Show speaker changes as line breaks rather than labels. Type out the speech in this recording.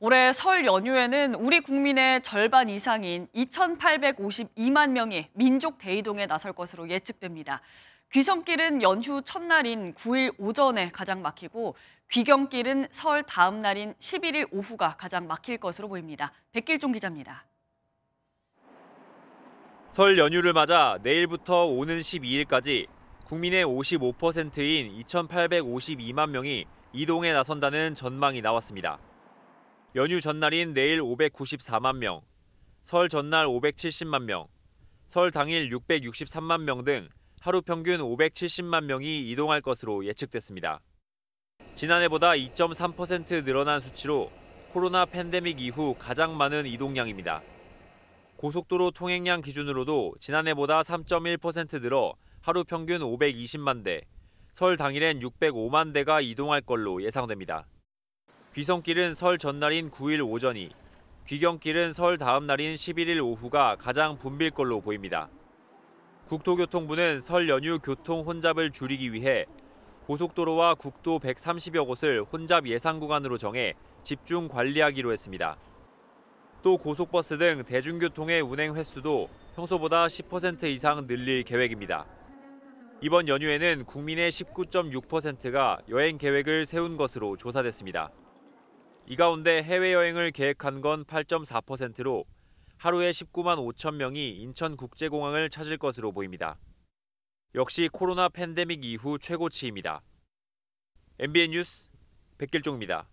올해 설 연휴에는 우리 국민의 절반 이상인 2,852만 명이 민족 대이동에 나설 것으로 예측됩니다. 귀성길은 연휴 첫날인 9일 오전에 가장 막히고 귀경길은 설 다음 날인 11일 오후가 가장 막힐 것으로 보입니다. 백길종 기자입니다.
설 연휴를 맞아 내일부터 오는 12일까지 국민의 55%인 2,852만 명이 이동에 나선다는 전망이 나왔습니다. 연휴 전날인 내일 594만 명, 설 전날 570만 명, 설 당일 663만 명 등 하루 평균 570만 명이 이동할 것으로 예측됐습니다. 지난해보다 2.3% 늘어난 수치로 코로나 팬데믹 이후 가장 많은 이동량입니다. 고속도로 통행량 기준으로도 지난해보다 3.1% 늘어 하루 평균 520만 대, 설 당일엔 605만 대가 이동할 걸로 예상됩니다. 귀성길은 설 전날인 9일 오전이, 귀경길은 설 다음 날인 11일 오후가 가장 붐빌 걸로 보입니다. 국토교통부는 설 연휴 교통 혼잡을 줄이기 위해 고속도로와 국도 130여 곳을 혼잡 예상 구간으로 정해 집중 관리하기로 했습니다. 또 고속버스 등 대중교통의 운행 횟수도 평소보다 10% 이상 늘릴 계획입니다. 이번 연휴에는 국민의 19.6%가 여행 계획을 세운 것으로 조사됐습니다. 이 가운데 해외여행을 계획한 건 8.4%로 하루에 19만 5천 명이 인천국제공항을 찾을 것으로 보입니다. 역시 코로나 팬데믹 이후 최고치입니다. MBN 뉴스 백길종입니다.